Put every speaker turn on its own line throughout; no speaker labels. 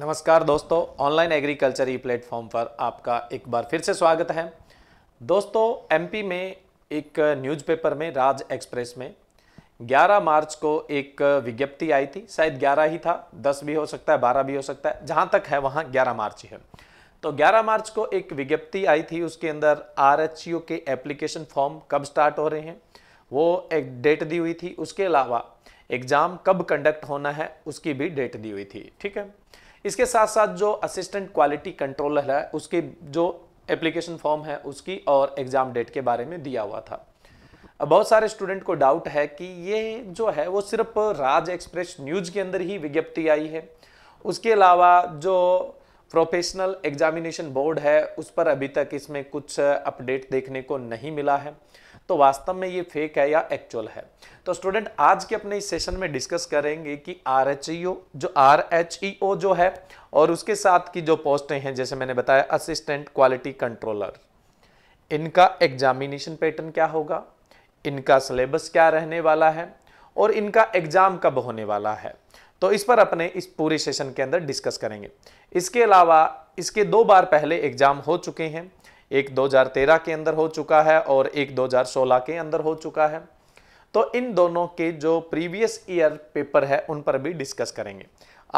नमस्कार दोस्तों online agriculture ई platform पर आपका एक बार फिर से स्वागत है दोस्तों एमपी में एक न्यूज़पेपर में राज एक्सप्रेस में 11 मार्च को एक विज्ञप्ति आई थी शायद 11 ही था 10 भी हो सकता है 12 भी हो सकता है जहां तक है वहां 11 मार्च ही है तो 11 मार्च को एक विज्ञप्ति आई थी उसके अंदर आर के एप्लीकेशन फॉर्म कब स्टार्ट हो रहे हैं वो एक डेट दी हुई थी उसके अलावा एग्ज़ाम कब कंडक्ट होना है उसकी भी डेट दी हुई थी ठीक है इसके साथ साथ जो असिस्टेंट क्वालिटी कंट्रोलर है उसकी जो एप्लीकेशन फॉर्म है उसकी और एग्ज़ाम डेट के बारे में दिया हुआ था बहुत सारे स्टूडेंट को डाउट है कि ये जो है वो सिर्फ राज एक्सप्रेस न्यूज के अंदर ही विज्ञप्ति आई है उसके अलावा जो प्रोफेशनल एग्जामिनेशन बोर्ड है उस पर अभी तक इसमें कुछ अपडेट देखने को नहीं मिला है तो वास्तव में ये फेक है या एक्चुअल है तो स्टूडेंट आज के अपने इस सेशन में डिस्कस करेंगे कि आर e जो आर e जो है और उसके साथ की जो पोस्टें हैं जैसे मैंने बताया असिस्टेंट क्वालिटी कंट्रोलर इनका एग्जामिनेशन पैटर्न क्या होगा इनका सिलेबस क्या रहने वाला है और इनका एग्जाम कब होने वाला है तो इस पर अपने इस पूरे सेशन के अंदर डिस्कस करेंगे इसके अलावा इसके दो बार पहले एग्जाम हो चुके हैं एक 2013 के अंदर हो चुका है और एक 2016 के अंदर हो चुका है तो इन दोनों के जो प्रीवियस ईयर पेपर है उन पर भी डिस्कस करेंगे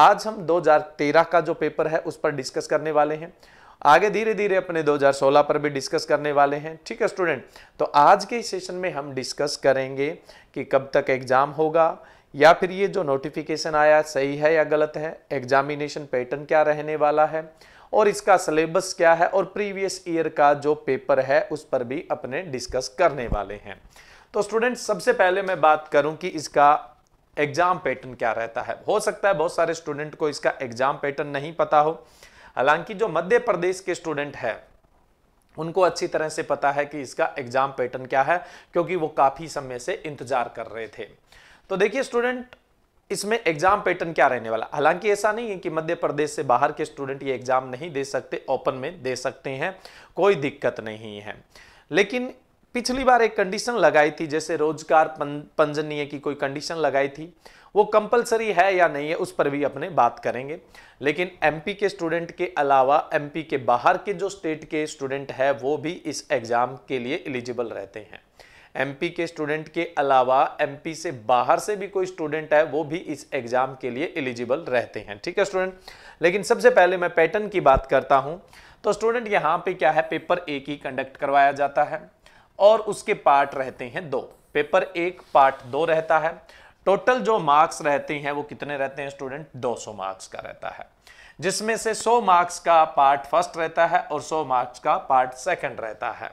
आज हम 2013 का जो पेपर है उस पर डिस्कस करने वाले हैं आगे धीरे धीरे अपने 2016 पर भी डिस्कस करने वाले हैं ठीक है स्टूडेंट तो आज के सेशन में हम डिस्कस करेंगे कि कब तक एग्जाम होगा या फिर ये जो नोटिफिकेशन आया सही है या गलत है एग्जामिनेशन पैटर्न क्या रहने वाला है और इसका सिलेबस क्या है और प्रीवियस ईयर का जो पेपर है उस पर भी अपने डिस्कस करने वाले हैं तो स्टूडेंट्स सबसे पहले मैं बात करूं कि इसका एग्जाम पैटर्न क्या रहता है हो सकता है बहुत सारे स्टूडेंट को इसका एग्जाम पैटर्न नहीं पता हो हालांकि जो मध्य प्रदेश के स्टूडेंट है उनको अच्छी तरह से पता है कि इसका एग्जाम पैटर्न क्या है क्योंकि वो काफी समय से इंतजार कर रहे थे तो देखिए स्टूडेंट इसमें एग्जाम पैटर्न क्या रहने वाला हालांकि ऐसा नहीं है कि मध्य प्रदेश से बाहर के स्टूडेंट ये एग्जाम नहीं दे सकते ओपन में दे सकते हैं कोई दिक्कत नहीं है लेकिन पिछली बार एक कंडीशन लगाई थी जैसे रोजगार पंजनीय की कोई कंडीशन लगाई थी वो कंपलसरी है या नहीं है उस पर भी अपने बात करेंगे लेकिन एमपी के स्टूडेंट के अलावा एमपी के बाहर के जो स्टेट के स्टूडेंट है वो भी इस एग्ज़ाम के लिए एलिजिबल रहते हैं एमपी के स्टूडेंट के अलावा एमपी से बाहर से भी कोई स्टूडेंट है वो भी इस एग्ज़ाम के लिए एलिजिबल रहते हैं ठीक है स्टूडेंट लेकिन सबसे पहले मैं पैटर्न की बात करता हूँ तो स्टूडेंट यहाँ पे क्या है पेपर एक ही कंडक्ट करवाया जाता है और उसके पार्ट रहते हैं दो पेपर एक पार्ट दो रहता है टोटल जो मार्क्स रहते हैं वो कितने रहते हैं स्टूडेंट दो मार्क्स का रहता है जिसमें से 100 मार्क्स का पार्ट फर्स्ट रहता है और 100 मार्क्स का पार्ट सेकंड रहता है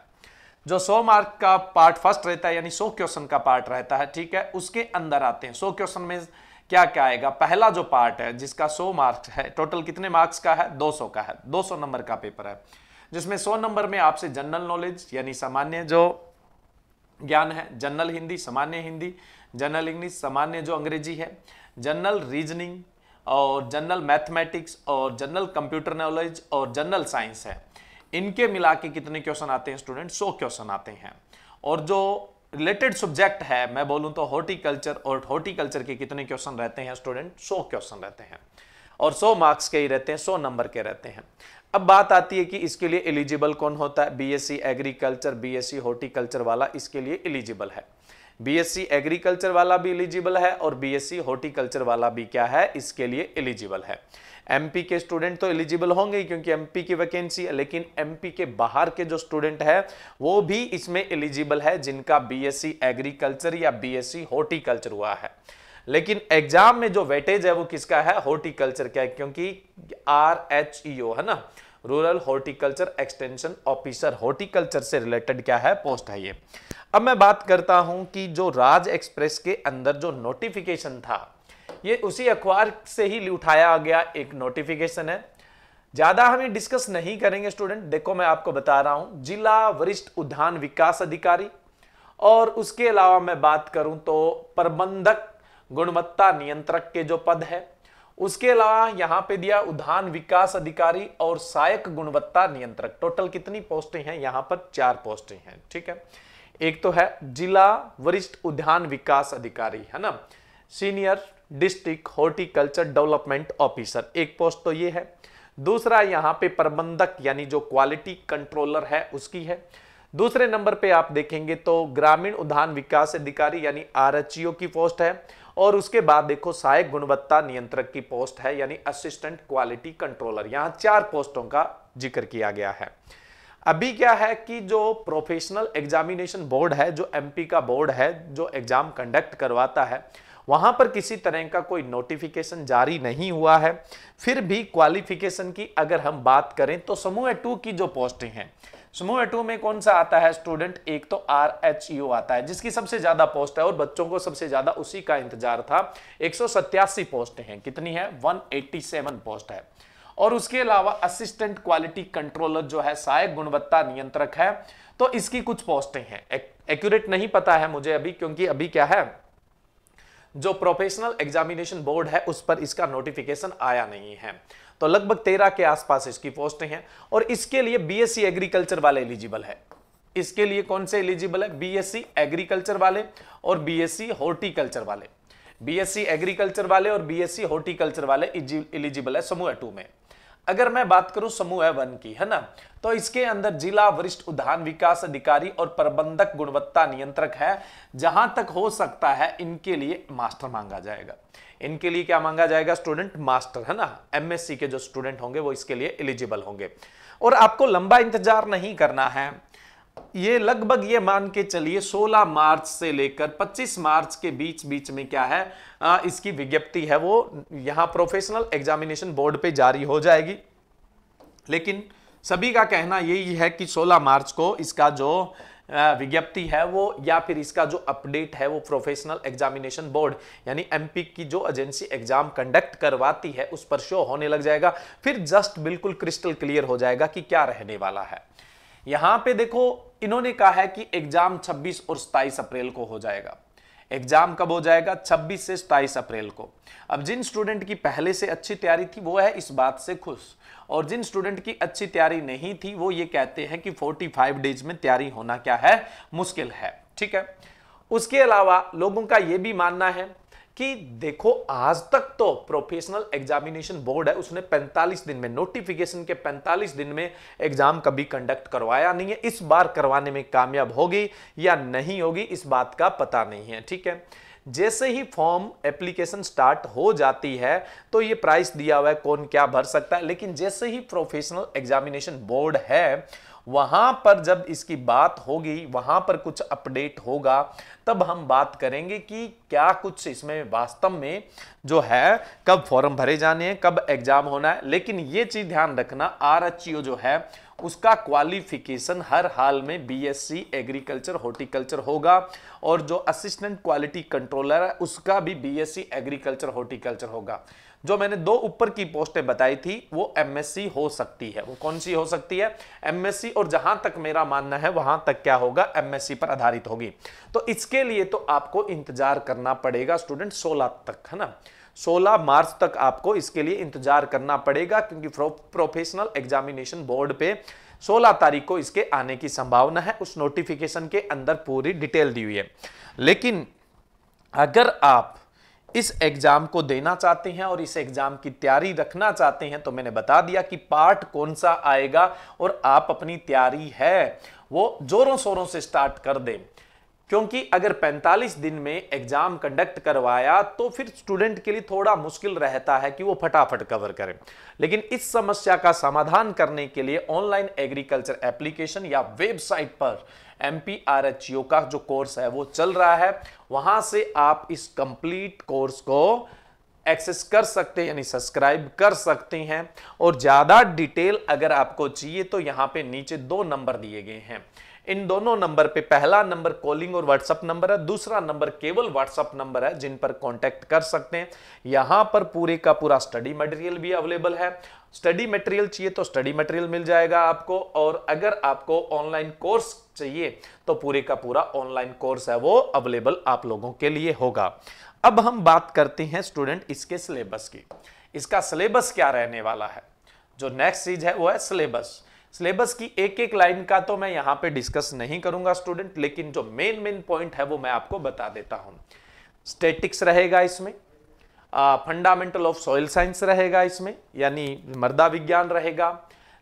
जो 100 मार्क का पार्ट फर्स्ट रहता है यानी 100 क्वेश्चन का पार्ट रहता है ठीक है उसके अंदर आते हैं 100 क्वेश्चन में क्या क्या आएगा पहला जो पार्ट है जिसका 100 मार्क्स है टोटल कितने मार्क्स का है 200 का है 200 नंबर का पेपर है जिसमें 100 नंबर में आपसे जनरल नॉलेज यानी सामान्य जो ज्ञान है जनरल हिंदी सामान्य हिंदी जनरल इंग्लिश सामान्य जो अंग्रेजी है जनरल रीजनिंग और जनरल मैथमेटिक्स और जनरल कंप्यूटर नॉलेज और जनरल साइंस है इनके मिला के कितने क्वेश्चन आते हैं स्टूडेंट सौ क्वेश्चन आते हैं और जो रिलेटेड सब्जेक्ट है मैं बोलूं तो हॉर्टिकल्चर और हॉर्टिकल्चर के कितने क्वेश्चन रहते हैं स्टूडेंट सौ क्वेश्चन रहते हैं और 100 मार्क्स के ही रहते हैं 100 नंबर के रहते हैं अब बात आती है कि इसके लिए एलिजिबल कौन होता है बीएससी एग्रीकल्चर बीएससी हॉर्टिकल्चर वाला इसके लिए एलिजिबल है बीएससी एग्रीकल्चर वाला भी एलिजिबल है और बीएससी हॉर्टिकल्चर वाला भी क्या है इसके लिए एलिजिबल है एमपी के स्टूडेंट तो एलिजिबल होंगे क्योंकि एमपी की वैकेंसी है लेकिन एमपी के बाहर के जो स्टूडेंट है वो भी इसमें एलिजिबल है जिनका बीएससी एग्रीकल्चर या बीएससी हॉर्टिकल्चर हुआ है लेकिन एग्जाम में जो वेटेज है वो किसका है हॉर्टिकल्चर का है क्योंकि आर एच ई ओ है ना rural horticulture extension officer horticulture से रिलेटेड क्या है पोस्ट है ये अब मैं बात करता हूं कि जो राज एक्सप्रेस के अंदर जो नोटिफिकेशन था ये उसी अखबार से ही उठाया गया एक नोटिफिकेशन है ज़्यादा हम ये डिस्कस नहीं करेंगे स्टूडेंट देखो मैं आपको बता रहा हूं जिला वरिष्ठ उद्यान विकास अधिकारी और उसके अलावा मैं बात करूं तो प्रबंधक गुणवत्ता नियंत्रक के जो पद है उसके अलावा यहां पे दिया उद्यान विकास अधिकारी और सहायक गुणवत्ता नियंत्रक टोटल कितनी पोस्टें हैं यहां पर चार पोस्टें हैं ठीक है एक तो है जिला वरिष्ठ उद्यान विकास अधिकारी है ना senior district horticulture development officer एक पोस्ट तो ये है दूसरा यहाँ पे प्रबंधक यानी जो क्वालिटी कंट्रोलर है उसकी है दूसरे नंबर पे आप देखेंगे तो ग्रामीण उद्यान विकास अधिकारी यानी आर की पोस्ट है और उसके बाद देखो सहायक गुणवत्ता नियंत्रक की पोस्ट है यानी असिस्टेंट क्वालिटी कंट्रोलर यहाँ चार पोस्टों का जिक्र किया गया है अभी क्या है कि जो प्रोफेशनल एग्जामिनेशन बोर्ड है जो एमपी का बोर्ड है जो एग्जाम कंडक्ट करवाता है वहां पर किसी तरह का कोई नोटिफिकेशन जारी नहीं हुआ है फिर भी क्वालिफिकेशन की अगर हम बात करें तो समूह टू की जो पोस्टिंग है समूह टू में कौन सा आता है स्टूडेंट एक तो आर एच यू आता है जिसकी सबसे ज्यादा पोस्ट है और बच्चों को सबसे ज्यादा उसी का इंतजार था एक पोस्ट है कितनी है सेवन पोस्ट है और उसके अलावा असिस्टेंट क्वालिटी कंट्रोलर जो है सहायक गुणवत्ता नियंत्रक है तो इसकी कुछ पोस्टें हैं एक्यूरेट नहीं पता है मुझे अभी क्योंकि अभी क्या है जो प्रोफेशनल एग्जामिनेशन बोर्ड है उस पर इसका नोटिफिकेशन आया नहीं है तो लगभग तेरह के आसपास इसकी पोस्टें हैं और इसके लिए बीएससी एग्रीकल्चर e वाले एलिजिबल है इसके लिए कौन से एलिजिबल है बीएससी एग्रीकल्चर e वाले और बीएससी हॉर्टिकल्चर e वाले बीएससी एग्रीकल्चर वाले और बीएससी हॉर्टिकल्चर वाले एलिजिबल है समूह टू में अगर मैं बात करूं समूह वन की है ना तो इसके अंदर जिला वरिष्ठ उद्यान विकास अधिकारी और प्रबंधक गुणवत्ता नियंत्रक है जहां तक हो सकता है इनके लिए मास्टर मांगा जाएगा इनके लिए क्या मांगा जाएगा स्टूडेंट मास्टर है ना एमएससी के जो स्टूडेंट होंगे वो इसके लिए एलिजिबल होंगे और आपको लंबा इंतजार नहीं करना है ये लगभग ये मान के चलिए 16 मार्च से लेकर 25 मार्च के बीच बीच में क्या है आ, इसकी विज्ञप्ति है वो यहां प्रोफेशनल एग्जामिनेशन बोर्ड पे जारी हो जाएगी लेकिन सभी का कहना यही है कि 16 मार्च को इसका जो विज्ञप्ति है वो या फिर इसका जो अपडेट है वो प्रोफेशनल एग्जामिनेशन बोर्ड यानी एमपी की जो एजेंसी एग्जाम कंडक्ट करवाती है उस पर शो होने लग जाएगा फिर जस्ट बिल्कुल क्रिस्टल क्लियर हो जाएगा कि क्या रहने वाला है यहां पे देखो इन्होंने कहा है कि एग्जाम 26 और 27 अप्रैल को हो जाएगा एग्जाम कब हो जाएगा 26 से 27 अप्रैल को अब जिन स्टूडेंट की पहले से अच्छी तैयारी थी वो है इस बात से खुश और जिन स्टूडेंट की अच्छी तैयारी नहीं थी वो ये कहते हैं कि 45 डेज में तैयारी होना क्या है मुश्किल है ठीक है उसके अलावा लोगों का ये भी मानना है कि देखो आज तक तो प्रोफेशनल एग्जामिनेशन बोर्ड है उसने 45 दिन में नोटिफिकेशन के 45 दिन में एग्जाम कभी कंडक्ट करवाया नहीं है इस बार करवाने में कामयाब होगी या नहीं होगी इस बात का पता नहीं है ठीक है जैसे ही फॉर्म एप्लीकेशन स्टार्ट हो जाती है तो ये प्राइस दिया हुआ है कौन क्या भर सकता है लेकिन जैसे ही प्रोफेशनल एग्जामिनेशन बोर्ड है वहां पर जब इसकी बात होगी वहां पर कुछ अपडेट होगा तब हम बात करेंगे कि क्या कुछ इसमें वास्तव में जो है कब फॉर्म भरे जाने हैं कब एग्जाम होना है लेकिन ये चीज ध्यान रखना आर जो है उसका क्वालिफिकेशन हर हाल में बीएससी एग्रीकल्चर हॉर्टिकल्चर होगा और जो असिस्टेंट क्वालिटी कंट्रोलर है उसका भी बीएससी एग्रीकल्चर हॉर्टिकल्चर होगा जो मैंने दो ऊपर की पोस्टें बताई थी वो एमएससी हो सकती है वो कौन सी हो सकती है एमएससी और जहां तक मेरा मानना है वहां तक क्या होगा एमएससी पर आधारित होगी तो इसके लिए तो आपको इंतजार करना पड़ेगा स्टूडेंट सोलह तक है ना 16 मार्च तक आपको इसके लिए इंतजार करना पड़ेगा क्योंकि प्रोफेशनल एग्जामिनेशन बोर्ड पे 16 तारीख को इसके आने की संभावना है उस नोटिफिकेशन के अंदर पूरी डिटेल दी हुई है लेकिन अगर आप इस एग्जाम को देना चाहते हैं और इस एग्जाम की तैयारी रखना चाहते हैं तो मैंने बता दिया कि पार्ट कौन सा आएगा और आप अपनी तैयारी है वो जोरों शोरों से स्टार्ट कर दें क्योंकि अगर 45 दिन में एग्जाम कंडक्ट करवाया तो फिर स्टूडेंट के लिए थोड़ा मुश्किल रहता है कि वो फटाफट कवर करें लेकिन इस समस्या का समाधान करने के लिए ऑनलाइन एग्रीकल्चर एप्लीकेशन या वेबसाइट पर एम का जो कोर्स है वो चल रहा है वहां से आप इस कंप्लीट कोर्स को एक्सेस कर सकते हैं यानी सब्सक्राइब कर सकते हैं और ज़्यादा डिटेल अगर आपको चाहिए तो यहाँ पे नीचे दो नंबर दिए गए हैं इन दोनों नंबर पे पहला नंबर कॉलिंग और व्हाट्सअप नंबर है दूसरा नंबर केवल व्हाट्सअप नंबर है जिन पर कांटेक्ट कर सकते हैं यहां पर पूरे का पूरा स्टडी मटेरियल भी अवेलेबल है स्टडी मटेरियल चाहिए तो स्टडी मटेरियल मिल जाएगा आपको और अगर आपको ऑनलाइन कोर्स चाहिए तो पूरे का पूरा ऑनलाइन कोर्स है वो अवेलेबल आप लोगों के लिए होगा अब हम बात करते हैं स्टूडेंट इसके सिलेबस की इसका सिलेबस क्या रहने वाला है जो नेक्स्ट चीज है वो है सिलेबस सिलेबस की एक एक लाइन का तो मैं यहाँ पे डिस्कस नहीं करूंगा स्टूडेंट लेकिन जो मेन मेन पॉइंट है वो मैं आपको बता देता हूं स्टेटिक्स रहेगा इसमें फंडामेंटल ऑफ सॉइल साइंस रहेगा इसमें यानी मृदा विज्ञान रहेगा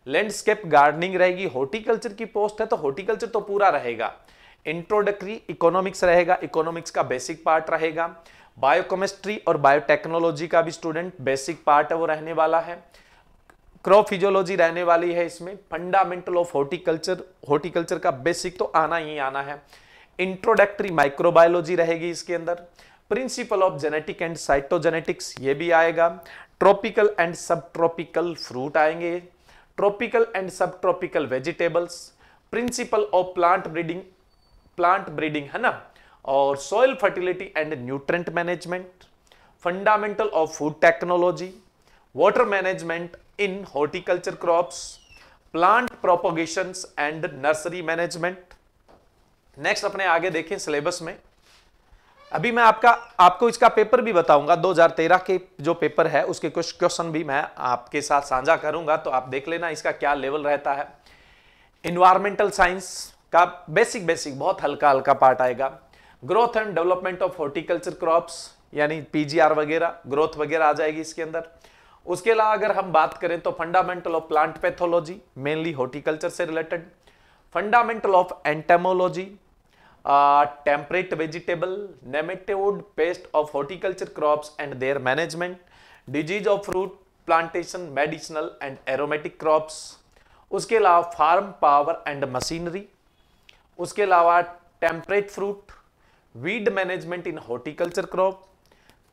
लैंडस्केप गार्डनिंग रहेगी हॉर्टिकल्चर की पोस्ट है तो हॉर्टिकल्चर तो पूरा रहेगा इंट्रोडक्टरी इकोनॉमिक्स रहेगा इकोनॉमिक्स का बेसिक पार्ट रहेगा बायोकेमिस्ट्री और बायोटेक्नोलॉजी का भी स्टूडेंट बेसिक पार्ट है वो रहने वाला है क्रॉप फिजियोलॉजी रहने वाली है इसमें फंडामेंटल ऑफ हॉर्टिकल्चर हॉर्टिकल्चर का बेसिक तो आना ही आना है इंट्रोडक्टरी माइक्रोबायोलॉजी रहेगी इसके अंदर principal of genetic and cytogenetics ये भी आएगा tropical and sub tropical fruit आएंगे tropical and sub tropical vegetables principal of plant breeding plant breeding है ना और soil fertility and nutrient management fundamental of food technology water management in horticulture crops plant propagation and nursery management next अपने आगे देखें syllabus में अभी मैं आपका आपको इसका पेपर भी बताऊंगा 2013 के जो पेपर है उसके कुछ क्वेश्चन भी मैं आपके साथ साझा करूंगा तो आप देख लेना इसका क्या लेवल रहता है इन्वायरमेंटल साइंस का बेसिक बेसिक बहुत हल्का हल्का पार्ट आएगा growth and development of horticulture crops यानी पीजीआर वगैरह ग्रोथ वगैरह आ जाएगी इसके अंदर उसके अलावा अगर हम बात करें तो fundamental of plant pathology mainly horticulture से related fundamental of entomology temperate vegetable nematode pest of horticulture crops and their management disease of fruit plantation medicinal and aromatic crops उसके अलावा फार्म पावर एंड मशीनरी उसके अलावा temperate fruit weed management in horticulture crop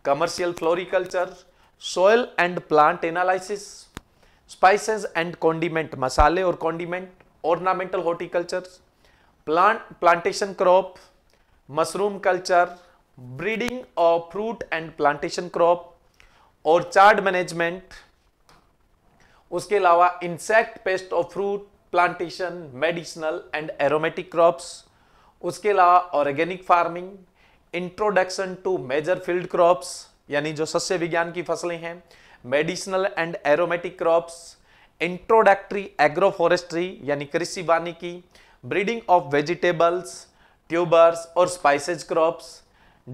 commercial floriculture soil and plant analysis spices and condiment मसाले और condiment ornamental horticulture plant plantation crop mushroom culture breeding of fruit and plantation crop orchard management उसके अलावा insect pest of fruit plantation medicinal and aromatic crops उसके अलावा organic farming introduction to major field crops यानी जो सस्य विज्ञान की फसलें हैं medicinal and aromatic crops introductory agroforestry यानी कृषि वानिकी ब्रीडिंग ऑफ वेजिटेबल्स ट्यूबर्स और spices crops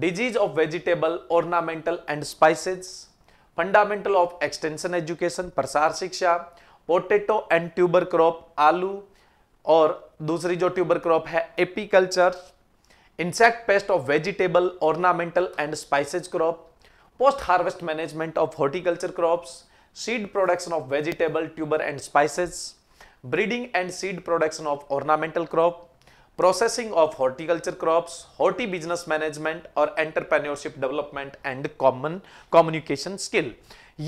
disease of vegetable ornamental and spices fundamental of extension education प्रसार शिक्षा पोटेटो एंड ट्यूबर क्रॉप आलू और दूसरी जो ट्यूबर क्रॉप है apiculture insect pest of vegetable ornamental and spices crop post harvest management of horticulture crops seed production of vegetable tuber and spices breeding and seed production of ornamental crop processing of horticulture crops horti business management और entrepreneurship development and common communication skill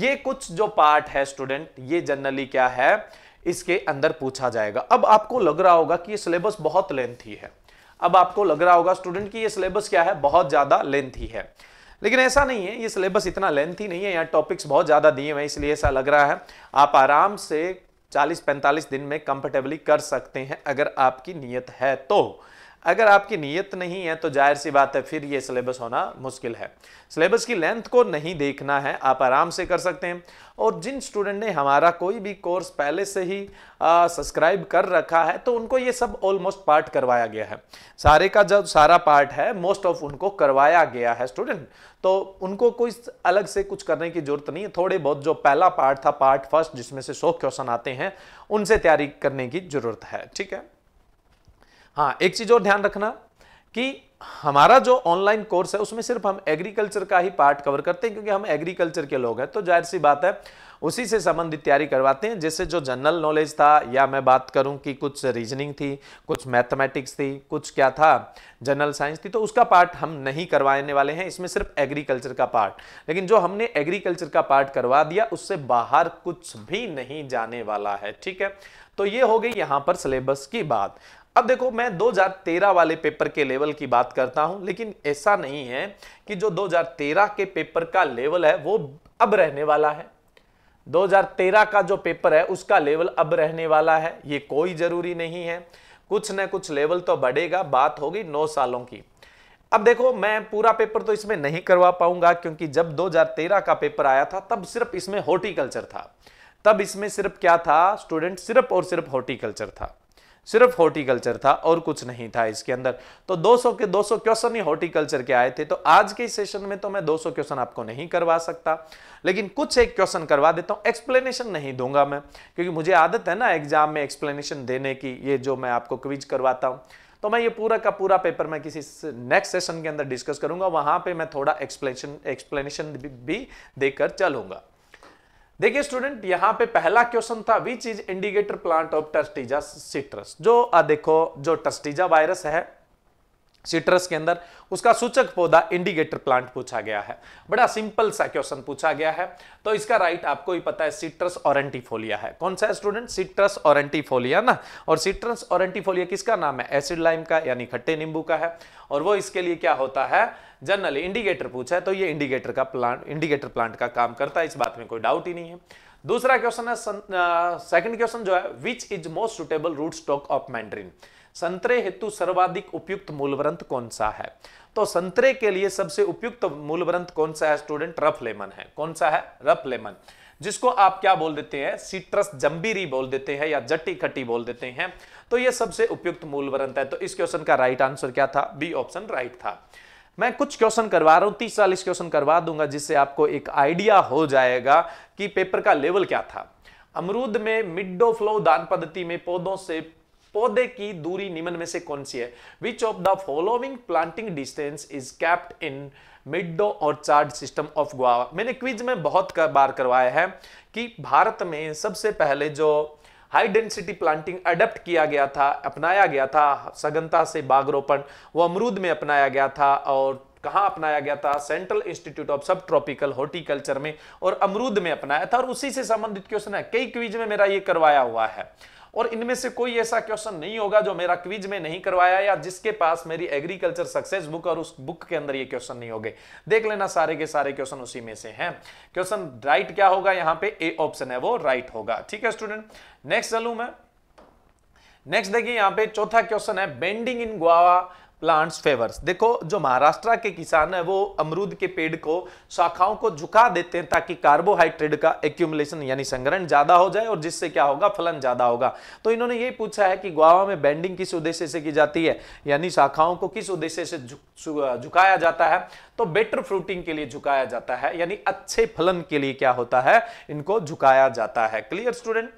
ये कुछ जो part है student ये generally क्या है इसके अंदर पूछा जाएगा अब आपको लग रहा होगा कि ये सिलेबस बहुत लेंथी है अब आपको लग रहा होगा स्टूडेंट की ये सिलेबस क्या है बहुत ज्यादा लेंथी है लेकिन ऐसा नहीं है ये सिलेबस इतना लेंथी नहीं है यहाँ टॉपिक्स बहुत ज़्यादा दिए हुए हैं इसलिए ऐसा लग रहा है आप आराम से 40-45 दिन में कंफर्टेबली कर सकते हैं अगर आपकी नीयत है तो अगर आपकी नीयत नहीं है तो जाहिर सी बात है फिर ये सिलेबस होना मुश्किल है सिलेबस की लेंथ को नहीं देखना है आप आराम से कर सकते हैं और जिन स्टूडेंट ने हमारा कोई भी कोर्स पहले से ही सब्सक्राइब कर रखा है तो उनको ये सब ऑलमोस्ट पार्ट करवाया गया है सारे का जब सारा पार्ट है मोस्ट ऑफ उनको करवाया गया है स्टूडेंट तो उनको कोई अलग से कुछ करने की जरूरत नहीं है थोड़े बहुत जो पहला पार्ट था पार्ट फर्स्ट जिसमें से सौ क्वेश्चन आते हैं उनसे तैयारी करने की जरूरत है ठीक है हाँ एक चीज़ और ध्यान रखना कि हमारा जो ऑनलाइन कोर्स है उसमें सिर्फ हम एग्रीकल्चर का ही पार्ट कवर करते हैं क्योंकि हम एग्रीकल्चर के लोग हैं तो जाहिर सी बात है उसी से संबंधित तैयारी करवाते हैं जिससे जो जनरल नॉलेज था या मैं बात करूं कि कुछ रीजनिंग थी कुछ मैथमेटिक्स थी कुछ क्या था जनरल साइंस थी तो उसका पार्ट हम नहीं करवाने वाले हैं इसमें सिर्फ एग्रीकल्चर का पार्ट लेकिन जो हमने एग्रीकल्चर का पार्ट करवा दिया उससे बाहर कुछ भी नहीं जाने वाला है ठीक है तो ये हो गई यहाँ पर सिलेबस की बात अब देखो मैं 2013 वाले पेपर के लेवल की बात करता हूं लेकिन ऐसा नहीं है कि जो 2013 के पेपर का लेवल है वो अब रहने वाला है 2013 का जो पेपर है उसका लेवल अब रहने वाला है ये कोई जरूरी नहीं है कुछ ना कुछ लेवल तो बढ़ेगा बात होगी नौ सालों की अब देखो मैं पूरा पेपर तो इसमें नहीं करवा पाऊंगा क्योंकि जब 2013 का पेपर आया था तब सिर्फ इसमें हॉर्टिकल्चर था तब इसमें सिर्फ क्या था स्टूडेंट सिर्फ और सिर्फ हॉर्टिकल्चर था सिर्फ हॉर्टिकल्चर था और कुछ नहीं था इसके अंदर तो 200 के 200 क्वेश्चन ही हॉर्टिकल्चर के आए थे तो आज के सेशन में तो मैं 200 क्वेश्चन आपको नहीं करवा सकता लेकिन कुछ एक क्वेश्चन करवा देता हूँ एक्सप्लेनेशन नहीं दूंगा मैं क्योंकि मुझे आदत है ना एग्जाम में एक्सप्लेनेशन देने की ये जो मैं आपको क्विज करवाता हूँ तो मैं ये पूरा का पूरा पेपर मैं किसी नेक्स्ट सेशन के अंदर डिस्कस करूंगा वहां पर मैं थोड़ा एक्सप्लेनेशन एक्सप्लेनेशन भी देकर चलूंगा देखिए स्टूडेंट यहां पे पहला क्वेश्चन था which is indicator plant of tristeza citrus जो आ, देखो जो टस्टिजा वायरस है सिट्रस के अंदर उसका सूचक पौधा इंडिकेटर प्लांट पूछा गया है बड़ा सिंपल सा क्वेश्चन पूछा गया है तो इसका राइट आपको ही पता है सिट्रस ऑरेंटिफोलिया है कौन सा है स्टूडेंट सिट्रस ऑरेंटिफोलिया ना और सिट्रस ऑरेंटिफोलिया किसका नाम है एसिड लाइम का यानी खट्टे नींबू का है और वो इसके लिए क्या होता है जनरली इंडिकेटर पूछा है तो ये इंडिकेटर का प्लांट इंडिकेटर प्लांट का काम करता है इस बात में कोई डाउट ही नहीं है दूसरा क्वेश्चन है सेकंड क्वेश्चन जो है which is most suitable root stock of mandarin संतरे हेतु सर्वाधिक उपयुक्त मूलव्रंत कौन सा है तो संतरे के लिए सबसे उपयुक्त मूलव्रंत कौन सा है स्टूडेंट रफ लेमन है कौन सा है रफ लेमन जिसको आप क्या बोल देते हैं सिट्रस जम्बीरी बोल देते हैं या जट्टी खट्टी बोल देते हैं तो यह सबसे उपयुक्त मूलव्रंत है तो इस क्वेश्चन का राइट आंसर क्या था बी ऑप्शन राइट था मैं कुछ क्वेश्चन करवा रहा हूं तीस चालीस क्वेश्चन करवा दूंगा जिससे आपको एक आइडिया हो जाएगा कि पेपर का लेवल क्या था अमरूद में मिड फ्लो दान पद्धति में पौधों से पौधे की दूरी निम्न में से कौन सी है which of the following planting distance is kept in meadow orchard system of guava मैंने क्विज में बहुत कर बार करवाया है कि भारत में सबसे पहले जो हाई डेंसिटी प्लांटिंग अडेप्ट किया गया था अपनाया गया था सघनता से बागरोपण वो अमरूद में अपनाया गया था और कहाँ अपनाया गया था central institute of sub tropical horticulture में और अमरूद में अपनाया था और उसी से संबंधित क्वेश्चन है कई क्विज में मेरा ये करवाया हुआ है और इनमें से कोई ऐसा क्वेश्चन नहीं होगा जो मेरा क्विज में नहीं करवाया या जिसके पास मेरी एग्रीकल्चर सक्सेस बुक और उस बुक के अंदर ये क्वेश्चन नहीं होंगे देख लेना सारे के सारे क्वेश्चन उसी में से हैं क्वेश्चन राइट क्या होगा यहाँ पे ए ऑप्शन है वो राइट होगा ठीक है स्टूडेंट नेक्स्ट चलू मैं नेक्स्ट देखिए यहाँ पे चौथा क्वेश्चन है bending in guava plants favours देखो जो महाराष्ट्र के किसान है वो अमरूद के पेड़ को शाखाओं को झुका देते हैं ताकि कार्बोहाइड्रेट का एक्यूमुलेशन यानी संग्रहण ज्यादा हो जाए और जिससे क्या होगा फलन ज्यादा होगा तो इन्होंने ये पूछा है कि गोवा में बैंडिंग किस उद्देश्य से की जाती है यानी शाखाओं को किस उद्देश्य से झुकाया जाता है तो बेटर फ्रूटिंग के लिए झुकाया जाता है यानी अच्छे फलन के लिए क्या होता है इनको झुकाया जाता है क्लियर स्टूडेंट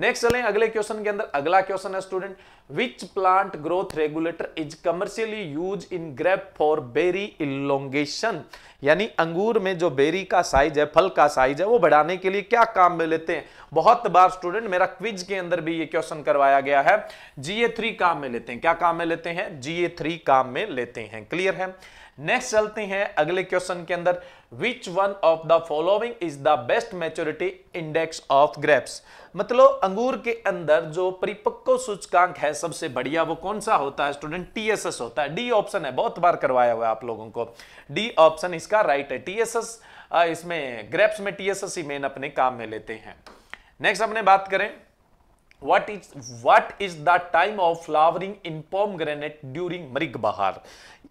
नेक्स्ट चलें अगले क्वेश्चन के अंदर अगला क्वेश्चन है student which plant growth regulator is commercially use in grape for berry elongation यानी अंगूर में जो बेरी का साइज है फल का साइज है वो बढ़ाने के लिए क्या काम में लेते हैं बहुत बार स्टूडेंट मेरा क्विज के अंदर भी ये क्वेश्चन करवाया गया है जीए थ्री काम में लेते हैं क्या काम में लेते हैं जीए थ्री काम में लेते हैं क्लियर है नेक्स्ट चलते हैं अगले क्वेश्चन के अंदर which one of the following is the best maturity index of grapes मतलब अंगूर के अंदर जो परिपक्व सूचकांक है सबसे बढ़िया वो कौन सा होता है स्टूडेंट टीएसएस होता है डी ऑप्शन है बहुत बार करवाया हुआ है आप लोगों को डी ऑप्शन इसका राइट है टीएसएस इसमें ग्रेप्स में टीएसएस ही मेन अपने काम में लेते हैं नेक्स्ट अपने बात करें what is what is the time of flowering in pomegranate during मृग बहार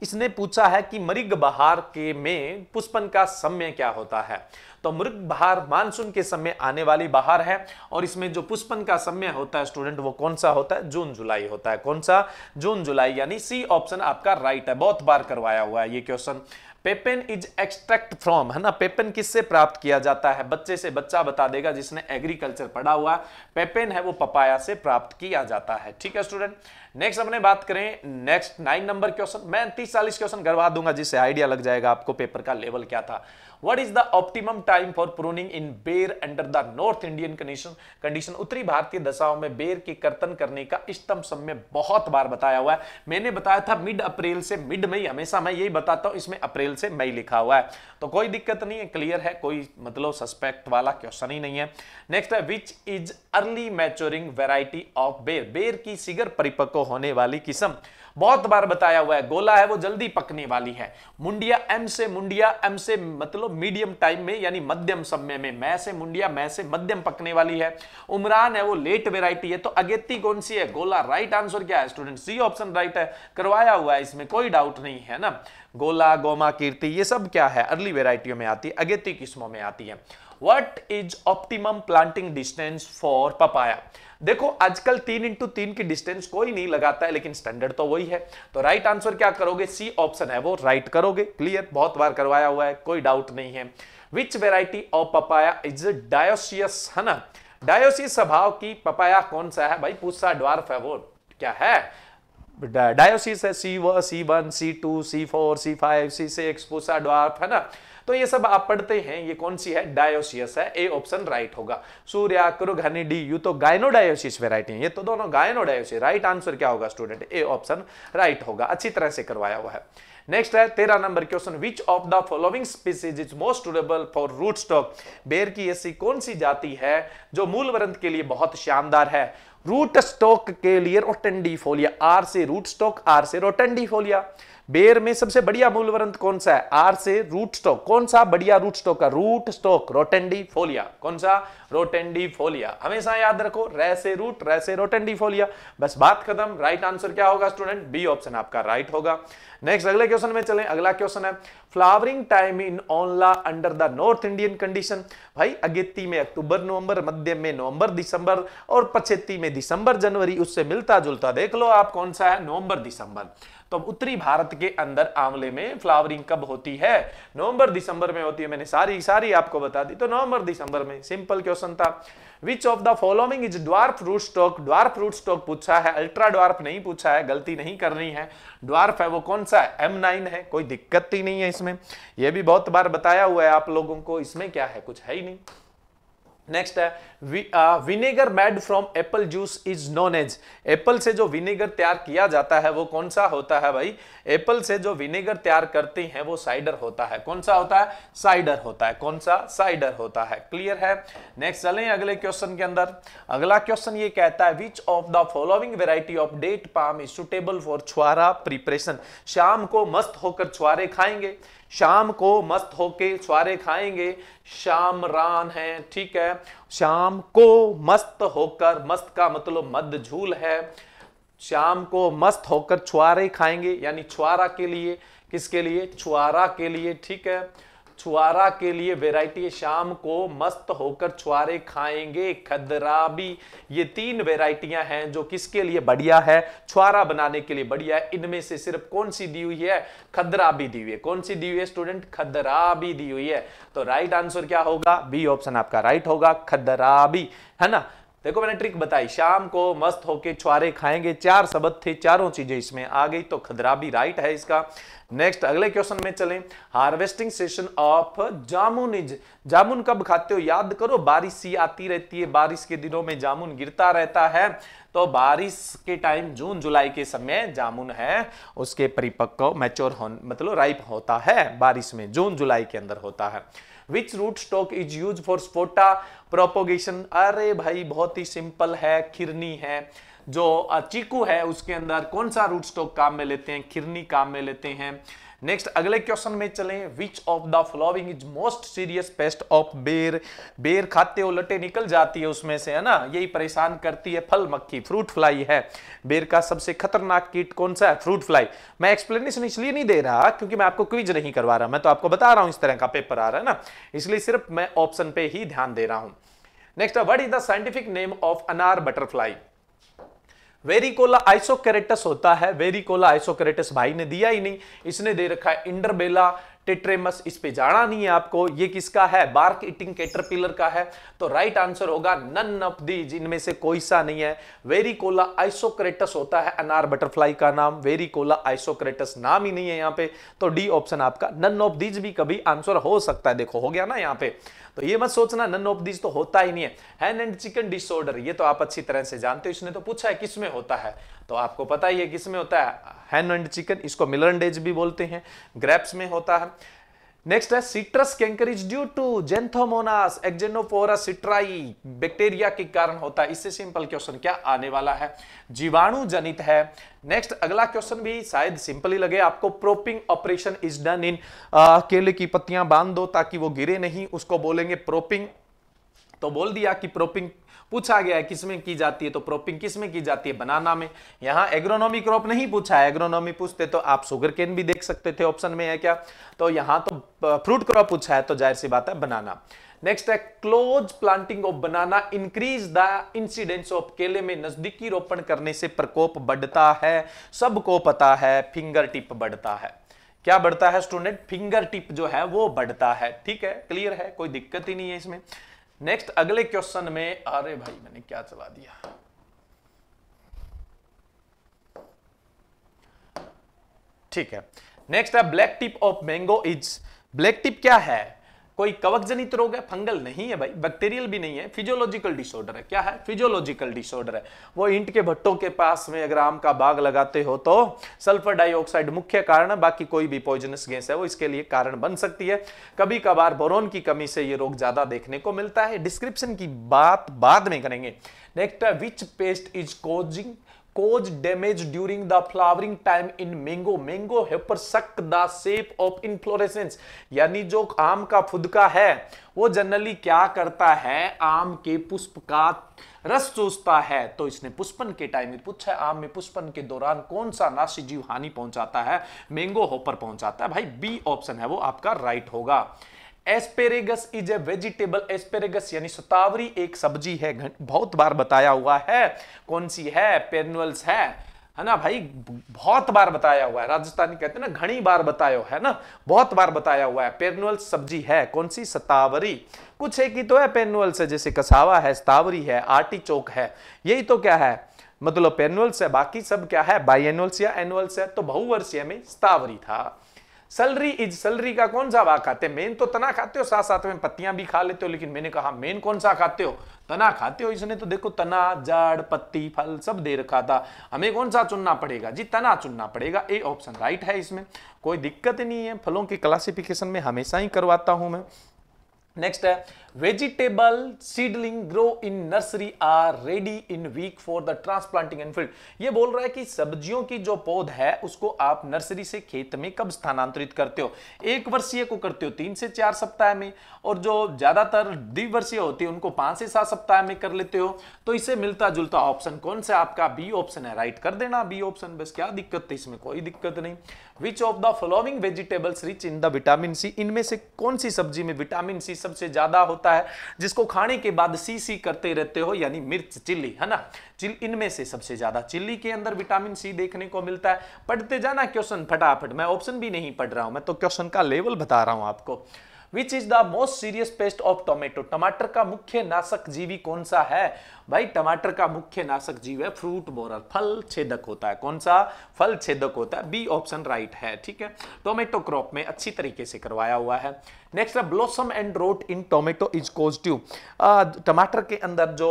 इसने पूछा है कि मृग बहार के में पुष्पन का समय क्या होता है तो मृग बहार मानसून के समय आने वाली बहार है और इसमें जो पुष्पन का समय होता है स्टूडेंट वो कौन सा होता है जून जुलाई होता है कौन सा जून जुलाई यानी सी ऑप्शन आपका राइट है बहुत बार करवाया हुआ है ये question papain is extract from है ना पेपेन किससे प्राप्त किया जाता है बच्चे से बच्चा बता देगा जिसने एग्रीकल्चर पढ़ा हुआ पेपेन है वो पपाया से प्राप्त किया जाता है ठीक है स्टूडेंट नेक्स्ट अपने बात करें नेक्स्ट नाइन नंबर क्वेश्चन मैं तीस चालीस क्वेश्चन करवा दूंगा जिससे आइडिया लग जाएगा आपको पेपर का लेवल क्या था what is the optimum time for pruning in ber under the north Indian condition condition उत्तरी भारतीय दशाओं में बेर के कर्तन करने का इष्टम समय बहुत बार बताया हुआ है मैंने बताया था मिड अप्रैल से मिड मई हमेशा मैं यही बताता हूं इसमें अप्रैल से मई लिखा हुआ है तो कोई दिक्कत नहीं है क्लियर है कोई मतलब सस्पेक्ट वाला क्वेश्चन ही नहीं है नेक्स्ट है which is early maturing variety of ber बेर की सिगर परिपक्व होने वाली किस्म बहुत बार बताया हुआ है गोला है वो जल्दी पकने वाली है मुंडिया एम से मुंडिया एम से मतलब मीडियम टाइम में यानी मध्यम समय में मैं से मुंडिया मैं से मध्यम पकने वाली है उमरान है वो लेट वेराइटी है तो अगेती कौन सी है गोला राइट आंसर क्या है स्टूडेंट सी ऑप्शन राइट है करवाया हुआ है इसमें कोई डाउट नहीं है ना गोला गोमा कीर्ति ये सब क्या है अर्ली वेराइटियों में आती है अगेती किस्मों में आती है what is optimum planting distance for papaya देखो आजकल तीन इंटू तीन की डिस्टेंस कोई नहीं लगाता है लेकिन स्टैंडर्ड तो वही है तो राइट right आंसर क्या करोगे सी ऑप्शन है वो राइट right करोगे क्लियर बहुत बार करवाया हुआ है कोई डाउट नहीं है which variety of papaya is dioecious है ना डायोसियस स्वभाव की पपाया कौन सा है भाई पूछा ड्वार्फ है वो क्या है डायोसिस है C one C one C two C four C five C six Pusa dwarf है ना तो ये सब आप पढ़ते हैं ये कौन सी है डायोसियस है ए ऑप्शन राइट होगा सूर्या कुरुघनी डी यू तो गायनोडायोसिस वेराइटी है ये तो दोनों गायनोडायोसिस राइट आंसर क्या होगा स्टूडेंट ए ऑप्शन राइट होगा अच्छी तरह से करवाया हुआ है नेक्स्ट है तेरह number question which of the following species is most suitable for root stock बेर की ऐसी कौन सी जाति है जो मूल वरंत के लिए बहुत शानदार है रूट स्टॉक के लिए रोटेंडी फोलिया आर से रूट स्टॉक आर से रोटेंडीफोलिया बेर में सबसे बढ़िया मूलवरंत कौन सा है आर से रूट स्टॉक कौन सा बढ़िया रूट स्टॉक का रूट स्टॉक रोटेंडी फोलिया कौन सा रोटेंडी फोलिया हमेशा याद रखो रह से रूट रह से रोटेंडी फोलिया बस बात खत्म राइट आंसर क्या होगा स्टूडेंट बी ऑप्शन आपका राइट होगा नेक्स्ट अगले क्वेश्चन में चलें अगला क्वेश्चन है flowering time in aonla under the north Indian condition भाई अगेती में अक्टूबर नवंबर मध्य में नवंबर दिसंबर और पछेती में दिसंबर जनवरी उससे मिलता जुलता देख लो आप कौन सा है नवंबर दिसंबर तो अब उत्तरी भारत के अंदर आंवले में फ्लावरिंग कब होती है नवंबर दिसंबर में होती है मैंने सारी सारी आपको बता दी तो नवंबर दिसंबर में सिंपल क्वेश्चन था which of the following is dwarf root stock dwarf root stock पूछा है अल्ट्रा ड्वार्फ नहीं पूछा है गलती नहीं करनी है ड्वार्फ है वो कौन सा है एम नाइन है कोई दिक्कत ही नहीं है इसमें यह भी बहुत बार बताया हुआ है आप लोगों को इसमें क्या है कुछ है ही नहीं नेक्स्ट है vinegar made from apple juice is known as apple से जो विनेगर तैयार किया जाता है वो कौन सा होता है भाई एप्पल से जो विनेगर तैयार करते हैं वो साइडर होता है कौन सा होता है साइडर होता है कौन सा साइडर होता है क्लियर है नेक्स्ट चले अगले क्वेश्चन के अंदर अगला क्वेश्चन ये कहता है which of the following variety of date palm is suitable for chhuara preparation शाम को मस्त होकर छुआरे खाएंगे शाम को मस्त होके स्वारे खाएंगे शाम रान है ठीक है शाम को मस्त होकर मस्त का मतलब मद झूल है शाम को मस्त होकर छुआरे खाएंगे यानी छुआरा के लिए किसके लिए छुआरा के लिए ठीक है छुआरा के लिए वेराइटी शाम को मस्त होकर छुआरे खाएंगे खदराबी ये तीन वेराइटियां हैं जो किसके लिए बढ़िया है छुआरा बनाने के लिए बढ़िया है इनमें से सिर्फ कौन सी दी हुई है खदराबी दी हुई है कौन सी दी हुई है स्टूडेंट खदराबी दी हुई है तो राइट आंसर क्या होगा बी ऑप्शन आपका राइट होगा खदराबी है ना देखो मैंने ट्रिक बताई शाम को मस्त होके छुआरे खाएंगे चार शब्द थे चारों चीजें इसमें आ गई तो खदरा भी राइट है इसका नेक्स्ट अगले क्वेश्चन में चलें harvesting session of jamun is जामुन कब खाते हो याद करो बारिश सी आती रहती है बारिश के दिनों में जामुन गिरता रहता है तो बारिश के टाइम जून जुलाई के समय जामुन है उसके परिपक्व मैच्योर हो मतलब राइप होता है बारिश में जून जुलाई के अंदर होता है which root stock is use for sapota propagation अरे भाई बहुत ही सिंपल है खिरनी है जो चीकू है उसके अंदर कौन सा रूट स्टॉक काम में लेते हैं खिरनी काम में लेते हैं नेक्स्ट अगले क्वेश्चन में चले which of the following is most serious pest of ber बेर खाते हो लटे निकल जाती है उसमें से है ना यही परेशान करती है फल मक्खी फ्रूट फ्लाई है बेर का सबसे खतरनाक कीट कौन सा है फ्रूट फ्लाई मैं एक्सप्लेनेशन इसलिए नहीं दे रहा क्योंकि मैं आपको क्विज नहीं करवा रहा मैं तो आपको बता रहा हूं इस तरह का पेपर आ रहा है ना इसलिए सिर्फ मैं ऑप्शन पे ही ध्यान दे रहा हूं next what is the scientific name of anar butterfly Virachola isocrates होता है वेरिकोला आइसोकेरेटस भाई ने दिया ही नहीं इसने दे रखा है इंडरबेला टेट्रेमस इस पे जाना नहीं है आपको ये किसका है बार्क इटिंग केटरपिलर का है तो राइट आंसर होगा नन ऑफ दीज इनमें से कोई सा नहीं है वेरिकोला आइसोक्रेटस होता है अनार बटरफ्लाई का नाम वेरिकोला आइसोक्रेटस नाम ही नहीं है यहाँ पे तो डी ऑप्शन आपका नन ऑफ दीज भी कभी आंसर हो सकता है देखो हो गया ना यहाँ पे तो ये मत सोचना नन ऑफ दिस तो होता ही नहीं है हैन एंड चिकन डिसऑर्डर ये तो आप अच्छी तरह से जानते हो इसने तो पूछा है किस में होता है तो आपको पता ही है किस में होता है हैन एंड चिकन इसको मिलरन डेज भी बोलते हैं ग्रेप्स में होता है नेक्स्ट है citrus canker is due to Xanthomonas axonopodis citri bacteria के कारण होता है इससे सिंपल क्वेश्चन क्या आने वाला है जीवाणु जनित है नेक्स्ट अगला क्वेश्चन भी शायद सिंपल ही लगे आपको propping operation is done in केले की पत्तियां बांध दो ताकि वो गिरे नहीं उसको बोलेंगे प्रोपिंग तो बोल दिया कि प्रोपिंग पूछा गया है किसमें की जाती है तो प्रोपिंग किसमें की जाती है बनाना में यहां एग्रोनॉमी क्रॉप नहीं पूछा है एग्रोनॉमी पूछते तो आप शुगर केन भी देख सकते थे ऑप्शन में है क्या तो यहां तो फ्रूट क्रॉप पूछा है तो जाहिर सी बात है बनाना नेक्स्ट है close planting of banana increase the incidence of केले में नजदीकी रोपण करने से प्रकोप बढ़ता है सबको पता है फिंगर टिप बढ़ता है क्या बढ़ता है स्टूडेंट फिंगर टिप जो है वो बढ़ता है ठीक है क्लियर है कोई दिक्कत ही नहीं है इसमें नेक्स्ट अगले क्वेश्चन में अरे भाई मैंने क्या चला दिया ठीक है नेक्स्ट है black tip of mango is black tip क्या है कोई कवक जनित रोग है फंगल नहीं है भाई बैक्टीरियल भी नहीं है फिजियोलॉजिकल डिसऑर्डर है क्या है फिजियोलॉजिकल डिसऑर्डर है वो इंट के भट्टों के पास में अगर आम का बाग लगाते हो तो सल्फर डाइऑक्साइड मुख्य कारण है बाकी कोई भी पॉइजनस गैस है वो इसके लिए कारण बन सकती है कभी कभार बोरोन की कमी से ये रोग ज्यादा देखने को मिलता है डिस्क्रिप्शन की बात बाद में करेंगे नेक्स्ट है which pest is causing cause damage during the flowering time in mango mango hopper suck the shape of inflorescence यानी जो आम का फुदका है वो जनरली क्या करता है आम के पुष्प का रस चूसता है तो इसने पुष्पन के टाइम में पूछा है आम में पुष्पन के दौरान कौन सा नाशी जीव हानि पहुंचाता है मैंगो होपर पहुंचाता है भाई बी ऑप्शन है वो आपका राइट होगा asparagus is a vegetable asparagus यानी सतावरी एक सब्जी है बहुत बार बताया हुआ है कौन सी है पेनुअल्स है है ना भाई बहुत बार बताया हुआ है राजस्थानी कहते हैं ना घनी बार बताया है ना बहुत बार बताया हुआ है पेनुअल सब्जी है कौन सी सतावरी कुछ एक ही तो है पेनुअल से जैसे कसावा है सतावरी है आटी चौक है यही तो क्या है मतलब पेनुअल्स है बाकी सब क्या है बाई एनुअल्स या एनुअल्स है तो बहुवर्षीय में सतावरी था सलरी इज सलरी का कौन सा भाग खाते मेन तो तना खाते हो साथ साथ में पत्तियां भी खा लेते हो लेकिन मैंने कहा मेन कौन सा खाते हो तना खाते हो इसने तो देखो तना जड़ पत्ती फल सब दे रखा था हमें कौन सा चुनना पड़ेगा जी तना चुनना पड़ेगा ए ऑप्शन राइट है इसमें कोई दिक्कत नहीं है फलों की क्लासिफिकेशन में हमेशा ही करवाता हूं मैं नेक्स्ट है vegetable seedling grow in nursery are ready in week for the transplanting in field ये बोल रहा है कि सब्जियों की जो पौध है उसको आप नर्सरी से खेत में कब स्थानांतरित करते हो एक वर्षीय को करते हो तीन से चार सप्ताह में और जो ज्यादातर द्विवर्षीय होती है उनको पांच से सात सप्ताह में कर लेते हो तो इसे मिलता जुलता ऑप्शन कौन सा आपका बी ऑप्शन है राइट कर देना बी ऑप्शन बस क्या दिक्कत है इसमें कोई दिक्कत नहीं which of the following vegetables rich in the vitamin C इनमें से कौन सी सब्जी में विटामिन सी सबसे ज्यादा होता है जिसको खाने के बाद सी सी करते रहते हो यानी मिर्च चिल्ली है ना चिल इनमें से सबसे ज्यादा चिल्ली के अंदर विटामिन सी देखने को मिलता है पढ़ते जाना क्वेश्चन फटाफट मैं ऑप्शन भी नहीं पढ़ रहा हूं मैं तो क्वेश्चन का लेवल बता रहा हूं आपको which is the most serious pest of tomato टमाटर का मुख्य नाशक जीवी कौन सा है भाई टमाटर का मुख्य नाशक जीव है फ्रूट बोरर फल छेदक होता है कौन सा फल छेदक होता है बी ऑप्शन राइट है ठीक है टोमेटो क्रॉप में अच्छी तरीके से करवाया हुआ है next blossom end rot in tomato is positive टमाटर के अंदर जो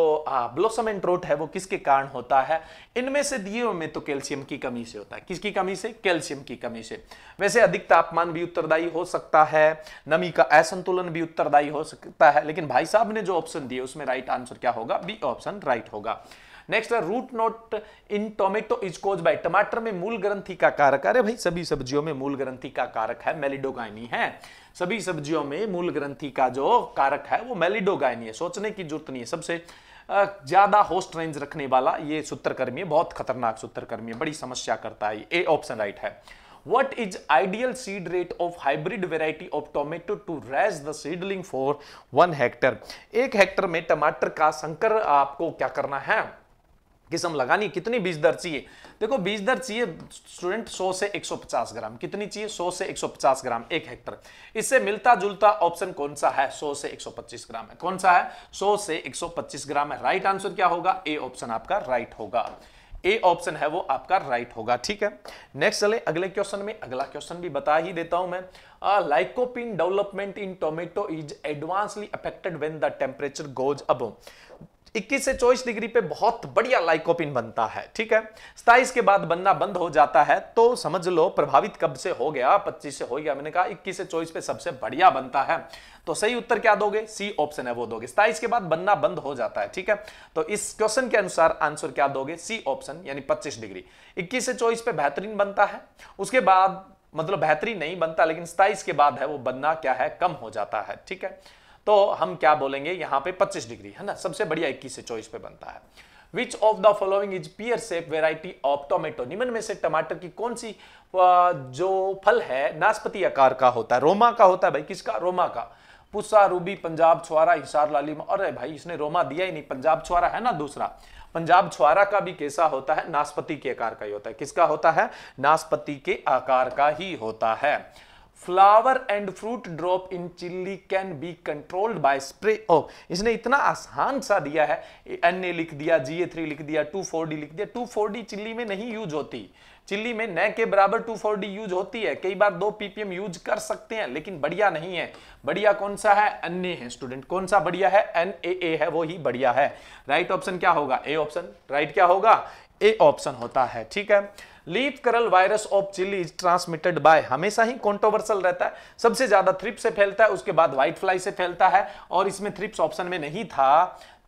ब्लॉसम एंड रोट है वो किसके कारण होता है इनमें से दिए हुए में तो कैल्शियम की कमी से होता है किसकी कमी से कैल्शियम की कमी से वैसे अधिक तापमान भी उत्तरदायी हो सकता है नमी का असंतुलन भी उत्तरदायी हो सकता है लेकिन भाई साहब ने जो ऑप्शन दिए उसमें राइट आंसर क्या होगा बी ऑप्शन ऑप्शन राइट होगा next root knot in tomato is cause by टमाटर में मूल ग्रंथि का कारक अरे भाई सभी सब्जियों में मूल ग्रंथि का कारक है मेलिडोगाइनी है सभी सब्जियों में मूल ग्रंथि का जो कारक है वो मेलिडोगाइनी है सोचने की जरूरत नहीं है सबसे ज्यादा होस्ट रेंज रखने वाला ये सूत्रकर्मी है बहुत खतरनाक सूत्रकर्मी है बड़ी समस्या करता है ए ऑप्शन राइट है what is ideal seed rate of hybrid variety of tomato to raise the seedling for one hectare एक हेक्टर में टमाटर का संकर आपको क्या करना है किस्म लगानी कितनी बीज दर चाहिए देखो बीज दर चाहिए स्टूडेंट 100 से 150 ग्राम कितनी चाहिए 100 से 150 ग्राम एक हेक्टर इससे मिलता जुलता ऑप्शन कौन सा है 100 से 125 ग्राम है कौन सा है 100 से 125 ग्राम है राइट आंसर क्या होगा ए ऑप्शन आपका राइट होगा ए ऑप्शन है वो आपका राइट होगा ठीक है नेक्स्ट चले अगले क्वेश्चन में अगला क्वेश्चन भी बता ही देता हूं मैं lycopene development in tomato is adversely affected when the temperature goes अब इक्कीस से चौबीस डिग्री पे बहुत बढ़िया लाइकोपिन बनता है ठीक है सताइस के बाद बनना बंद हो जाता है तो समझ लो प्रभावित कब से हो गया पच्चीस से हो गया मैंने कहा इक्कीस से चौबीस पे सबसे बढ़िया बनता है तो सही उत्तर क्या दोगे सी ऑप्शन है वो दोगे सताइस के बाद बनना बंद हो जाता है ठीक है तो इस क्वेश्चन के अनुसार आंसर क्या दोगे सी ऑप्शन यानी पच्चीस डिग्री इक्कीस से चौबीस पे बेहतरीन बनता है उसके बाद मतलब बेहतरीन नहीं बनता लेकिन सताइस के बाद है वो बनना क्या है कम हो जाता है ठीक है तो हम क्या बोलेंगे यहाँ पे 25 डिग्री है ना सबसे बढ़िया इक्कीस से चौबीस पे बनता है which of the following is pear shape variety of tomato निम्न में से टमाटर की कौन सी जो फल है नाशपति आकार का होता है रोमा का होता है भाई किसका रोमा का पुसा रूबी पंजाब छुआरा हिसार लालिम अरे भाई इसने रोमा दिया ही नहीं पंजाब छुआरा है ना दूसरा पंजाब छुआरा का भी कैसा होता है नाशपति के आकार का ही होता है किसका होता है नाशपति के आकार का ही होता है flower and fruit drop in chilli can be controlled by spray ओ इसने इतना आसान सा दिया है एन ए लिख दिया जी ए थ्री लिख दिया टू फोर डी लिख दिया टू फोर डी चिल्ली में नहीं यूज होती चिल्ली में न के बराबर टू फोर डी यूज होती है कई बार दो पीपीएम यूज कर सकते हैं लेकिन बढ़िया नहीं है बढ़िया कौन सा है एन ए है स्टूडेंट कौन सा बढ़िया है एन ए ए है वो ही बढ़िया है राइट right ऑप्शन क्या होगा ए ऑप्शन राइट क्या होगा ए ऑप्शन होता है ठीक है leaf curl virus of chilli is transmitted by हमेशा ही कॉन्ट्रोवर्सल रहता है सबसे ज्यादा थ्रिप से फैलता है उसके बाद व्हाइट फ्लाई से फैलता है और इसमें थ्रिप्स ऑप्शन में नहीं था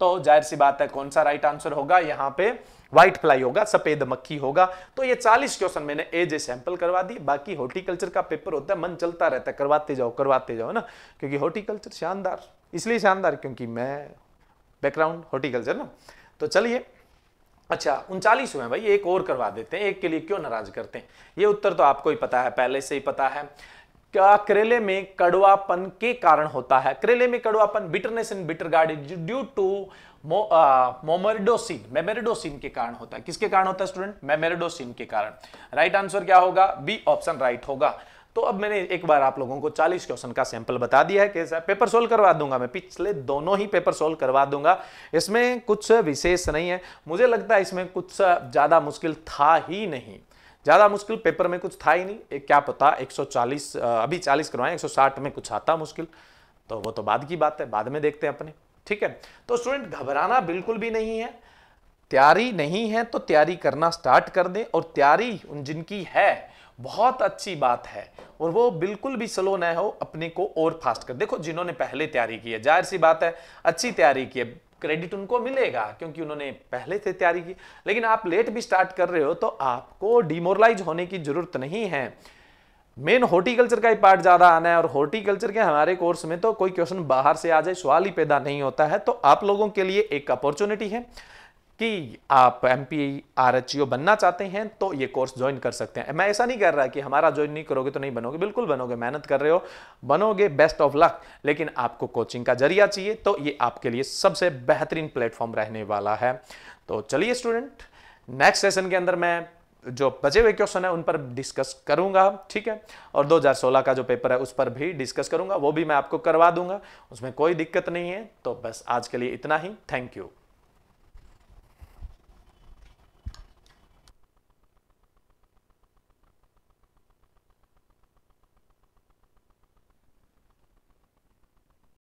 तो जाहिर सी बात है कौन सा राइट आंसर होगा यहाँ पे व्हाइट फ्लाई होगा सफेद मक्खी होगा तो ये 40 क्वेश्चन मैंने एज ए सैंपल करवा दिए बाकी हॉर्टिकल्चर का पेपर होता है मन चलता रहता है करवाते जाओ करवाते जाओ ना क्योंकि हॉर्टिकल्चर शानदार इसलिए शानदार क्योंकि मैं बैकग्राउंड हॉर्टिकल्चर ना तो चलिए अच्छा उनचालीस हुए भाई एक और करवा देते हैं एक के लिए क्यों नाराज करते हैं ये उत्तर तो आपको ही पता है पहले से ही पता है क्या करेले में कड़वापन के कारण होता है करेले में कड़वापन bitterness in bitter gourd due to momordicin momordicin के कारण होता है किसके कारण होता है स्टूडेंट मेमेरिडोसिन के कारण राइट right आंसर क्या होगा बी ऑप्शन राइट होगा तो अब मैंने एक बार आप लोगों को 40 क्वेश्चन का सैंपल बता दिया है कैसा पेपर सोल्व करवा दूंगा मैं पिछले दोनों ही पेपर सोल्व करवा दूंगा इसमें कुछ विशेष नहीं है मुझे लगता है इसमें कुछ ज़्यादा मुश्किल था ही नहीं ज़्यादा मुश्किल पेपर में कुछ था ही नहीं एक क्या पता 140 अभी 40 करवाएं 160 में कुछ आता मुश्किल तो वो तो बाद की बात है बाद में देखते हैं अपने ठीक है तो स्टूडेंट घबराना बिल्कुल भी नहीं है तैयारी नहीं है तो तैयारी करना स्टार्ट कर दें और तैयारी उन जिनकी है बहुत अच्छी बात है और वो बिल्कुल भी स्लो ना हो अपने को और फास्ट कर देखो जिन्होंने पहले तैयारी की है जाहिर सी बात है अच्छी तैयारी की है क्रेडिट उनको मिलेगा क्योंकि उन्होंने पहले से तैयारी की लेकिन आप लेट भी स्टार्ट कर रहे हो तो आपको डिमोरलाइज होने की जरूरत नहीं है मेन हॉर्टिकल्चर का ही पार्ट ज़्यादा आना है और हॉर्टिकल्चर के हमारे कोर्स में तो कोई क्वेश्चन बाहर से आ जाए सवाल ही पैदा नहीं होता है तो आप लोगों के लिए एक अपॉर्चुनिटी है कि आप एम पी आर एच बनना चाहते हैं तो ये कोर्स ज्वाइन कर सकते हैं मैं ऐसा नहीं कर रहा कि हमारा ज्वाइन नहीं करोगे तो नहीं बनोगे बिल्कुल बनोगे मेहनत कर रहे हो बनोगे बेस्ट ऑफ लक लेकिन आपको कोचिंग का जरिया चाहिए तो ये आपके लिए सबसे बेहतरीन प्लेटफॉर्म रहने वाला है तो चलिए स्टूडेंट नेक्स्ट सेशन के अंदर मैं जो बचे हुए क्वेश्चन है उन पर डिस्कस करूंगा ठीक है और 2016 का जो पेपर है उस पर भी डिस्कस करूंगा वो भी मैं आपको करवा दूंगा उसमें कोई दिक्कत नहीं है तो बस आज के लिए इतना ही थैंक यू